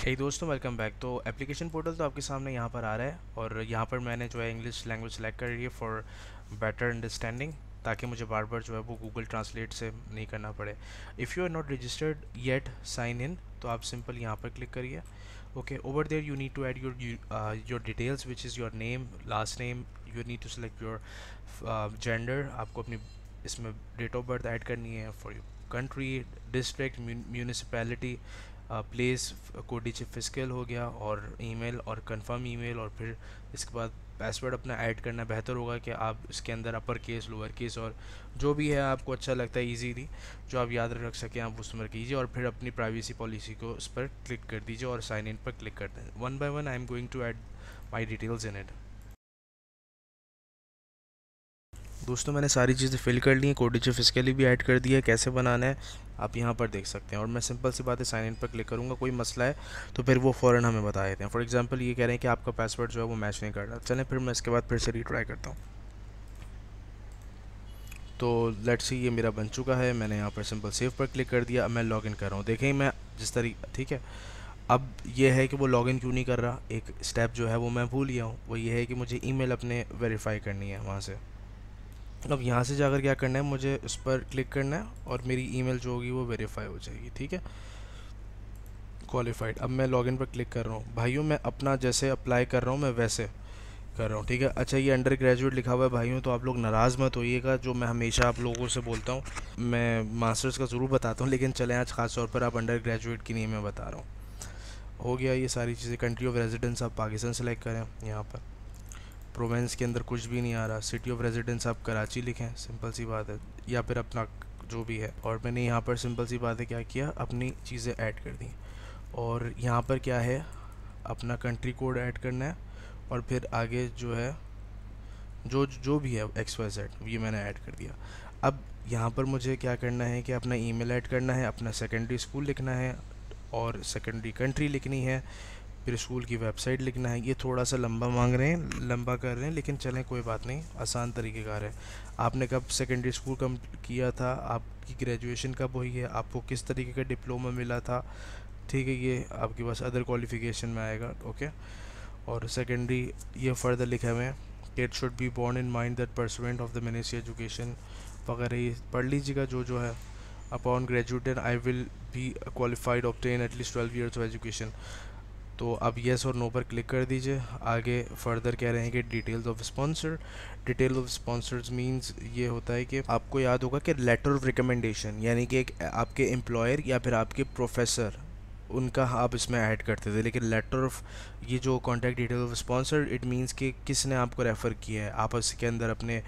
हे दोस्तों welcome back तो application portal तो आपके सामने यहाँ पर आ रहा है और यहाँ पर मैंने जो है इंग्लिश लैंग्वेज सेलेक्ट कर रही है फॉर बेटर अंडरस्टैंडिंग ताकि मुझे बार बार जो है वो गूगल ट्रांसलेट से नहीं करना पड़े if you are not registered yet sign in तो आप सिंपल यहाँ पर क्लिक करिए okay over there you need to add your your details which is your name last name you need to select your gender आपको अपनी इसमें date of birth add करनी है for your country district municipality place code डीजे physical हो गया और email और कंफर्म ईमेल और फिर इसके बाद पासवर्ड अपना ऐड करना बेहतर होगा कि आप इसके अंदर अपर केस लोअर केस और जो भी है आपको अच्छा लगता है ईजीली जो आप याद रख सकें आप उसमें कीजिए और फिर अपनी प्राइवेसी पॉलिसी को उस पर क्लिक कर दीजिए और साइन इन पर क्लिक कर दें one by one I am going to add my details in it दोस्तों मैंने सारी चीज़ें फिल कर ली हैं कोडिचे फिजिकली भी ऐड कर दिया है कैसे बनाना है आप यहाँ पर देख सकते हैं और मैं सिंपल सी बात है साइन इन पर क्लिक करूँगा कोई मसला है तो फिर वो फ़ौरन हमें बता देते हैं फॉर एग्जाम्पल ये कह रहे हैं कि आपका पासवर्ड जो है वो मैच नहीं कर रहा चलें फिर मैं इसके बाद फिर से रिट्राई करता हूँ तो लेट्स सी ये मेरा बन चुका है मैंने यहाँ पर सिंपल सेव पर क्लिक कर दिया अब मैं लॉगिन कर रहा हूँ देखें मैं जिस तरीके ठीक है अब ये है कि वो लॉगिन क्यों नहीं कर रहा एक स्टेप जो है वो मैं भूल गया हूँ वो ये है कि मुझे ईमेल अपने वेरीफाई करनी है वहाँ से अब मतलब यहाँ से जाकर क्या करना है मुझे इस पर क्लिक करना है और मेरी ईमेल जो होगी वो वेरीफाई हो जाएगी ठीक है क्वालिफाइड अब मैं लॉगिन पर क्लिक कर रहा हूँ भाइयों मैं अपना जैसे अप्लाई कर रहा हूँ मैं वैसे कर रहा हूँ ठीक है अच्छा ये अंडर ग्रेजुएट लिखा हुआ है भाइयों तो आप लोग नाराज़ मत होइएगा जो मैं हमेशा आप लोगों से बोलता हूँ मैं मास्टर्स का ज़रूर बताता हूँ लेकिन चले आज ख़ास तौर पर आप अंडर ग्रेजुएट की नहीं मैं बता रहा हूँ हो गया ये सारी चीज़ें कंट्री ऑफ रेजिडेंस आप पाकिस्तान सेलेक्ट करें यहाँ पर प्रोवेंस के अंदर कुछ भी नहीं आ रहा सिटी ऑफ रेजिडेंस आप कराची लिखें सिंपल सी बात है या फिर अपना जो भी है और मैंने यहाँ पर सिंपल सी बात है क्या किया अपनी चीज़ें ऐड कर दी और यहाँ पर क्या है अपना कंट्री कोड ऐड करना है और फिर आगे जो है जो जो भी है एक्स वाई जेड ये मैंने ऐड कर दिया अब यहाँ पर मुझे क्या करना है कि अपना ईमेल ऐड करना है अपना सेकेंडरी स्कूल लिखना है और सेकेंडरी कंट्री लिखनी है फिर स्कूल की वेबसाइट लिखना है ये थोड़ा सा लंबा मांग रहे हैं लंबा कर रहे हैं लेकिन चलें कोई बात नहीं आसान तरीके का है आपने कब सेकेंडरी स्कूल कम किया था आपकी ग्रेजुएशन कब हुई है आपको किस तरीके का डिप्लोमा मिला था ठीक है ये आपके पास अदर क्वालिफिकेशन में आएगा ओके और सेकेंडरी ये फर्दर लिखे हुए हैं it should be born in mind that pursuant of the ministry education वगैरह ये पढ़ लीजिएगा जो जो है upon graduated I will be qualified of ten at least twelve years of education तो आप येस और नो पर क्लिक कर दीजिए आगे फर्दर कह रहे हैं कि details of sponsor detail of sponsors means ये होता है कि आपको याद होगा कि लेटर ऑफ रिकमेंडेशन यानी कि एक आपके एम्प्लॉयर या फिर आपके प्रोफेसर उनका आप इसमें ऐड करते थे लेकिन लेटर ऑफ ये जो contact detail of sponsor it means कि किसने आपको रेफ़र किया है आप इसके अंदर अपने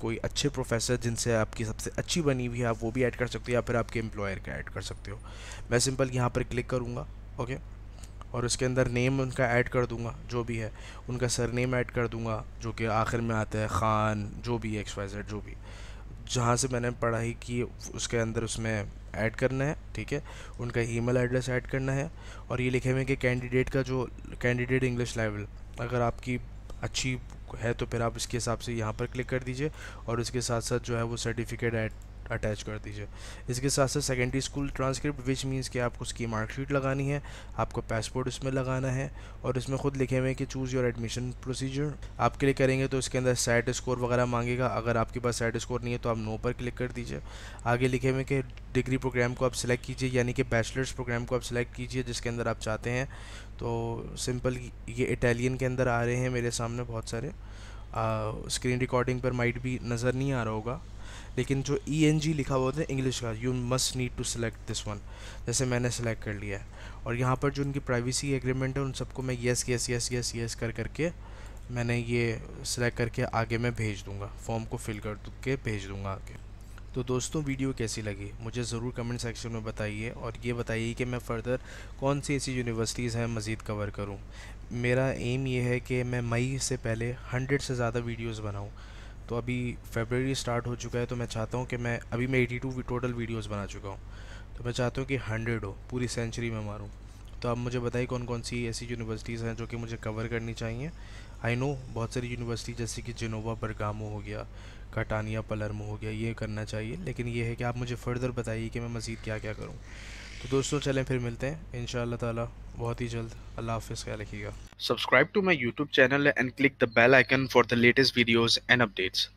कोई अच्छे प्रोफेसर जिनसे आपकी सबसे अच्छी बनी हुई है आप वो भी ऐड कर सकते हो या फिर आपके एम्प्लॉयर का ऐड कर सकते हो मैं सिंपल यहाँ पर क्लिक करूँगा ओके okay? और उसके अंदर नेम उनका ऐड कर दूंगा जो भी है उनका सर नेम ऐड कर दूंगा जो कि आखिर में आता है ख़ान जो भी एक्स वाई जेड जो भी जहाँ से मैंने पढ़ाई की उसके अंदर उसमें ऐड करना है ठीक है उनका ईमेल एड्रेस ऐड करना है और ये लिखे हुए कि कैंडिडेट का जो कैंडिडेट इंग्लिश लेवल अगर आपकी अच्छी है तो फिर आप इसके हिसाब से यहाँ पर क्लिक कर दीजिए और उसके साथ साथ जो है वो सर्टिफिकेट ऐड अटैच कर दीजिए इसके साथ साथ secondary school transcript which means कि आपको उसकी मार्कशीट लगानी है आपको पासपोर्ट उसमें लगाना है और इसमें खुद लिखे हुए हैं कि चूज़ योर एडमिशन प्रोसीजर आप क्लिक करेंगे तो इसके अंदर सैट स्कोर वगैरह मांगेगा अगर आपके पास सैट स्कोर नहीं है तो आप नो पर क्लिक कर दीजिए आगे लिखे हुए कि डिग्री प्रोग्राम को आप सिलेक्ट कीजिए यानी कि बैचलर्स प्रोग्राम को आप सिलेक्ट कीजिए जिसके अंदर आप चाहते हैं तो सिंपल ये इटालियन के अंदर आ रहे हैं मेरे सामने बहुत सारे स्क्रीन रिकॉर्डिंग पर माइट भी नज़र नहीं आ रहा होगा लेकिन जो ई एन जी लिखा हुआ था इंग्लिश का you must need to select this one जैसे मैंने सेलेक्ट कर लिया है और यहाँ पर जो उनकी प्राइवेसी एग्रीमेंट है उन सबको मैं yes yes yes yes yes कर करके मैंने ये सिलेक्ट करके आगे मैं भेज दूँगा फॉर्म को फिल कर के भेज दूँगा आगे तो दोस्तों वीडियो कैसी लगी मुझे ज़रूर कमेंट सेक्शन में बताइए और ये बताइए कि मैं फ़र्दर कौन सी ऐसी यूनिवर्सिटीज़ हैं मज़ीद कवर करूँ मेरा एम ये है कि मैं मई से पहले हंड्रेड से ज़्यादा वीडियोज़ बनाऊँ तो अभी फेबररी स्टार्ट हो चुका है तो मैं चाहता हूँ कि मैं अभी मैं एटी टू टोटल वीडियोज़ बना चुका हूँ तो मैं चाहता हूँ कि हंड्रेड हो पूरी सेंचुरी में मारूँ तो आप मुझे बताइए कौन कौन सी ऐसी यूनिवर्सिटीज़ हैं जो कि मुझे कवर करनी चाहिए आई नो बहुत सारी यूनिवर्सिटी जैसे कि जिनोवा बरगामो हो गया कटानिया पलरमो हो गया ये करना चाहिए लेकिन ये है कि आप मुझे फ़र्दर बताइए कि मैं मज़ीद क्या क्या करूँ तो दोस्तों चलें फिर मिलते हैं इन ताला बहुत ही जल्द अल्लाह हाफिज़ ख्याल रखिएगा subscribe to my YouTube channel and click the bell icon for the latest videos and updates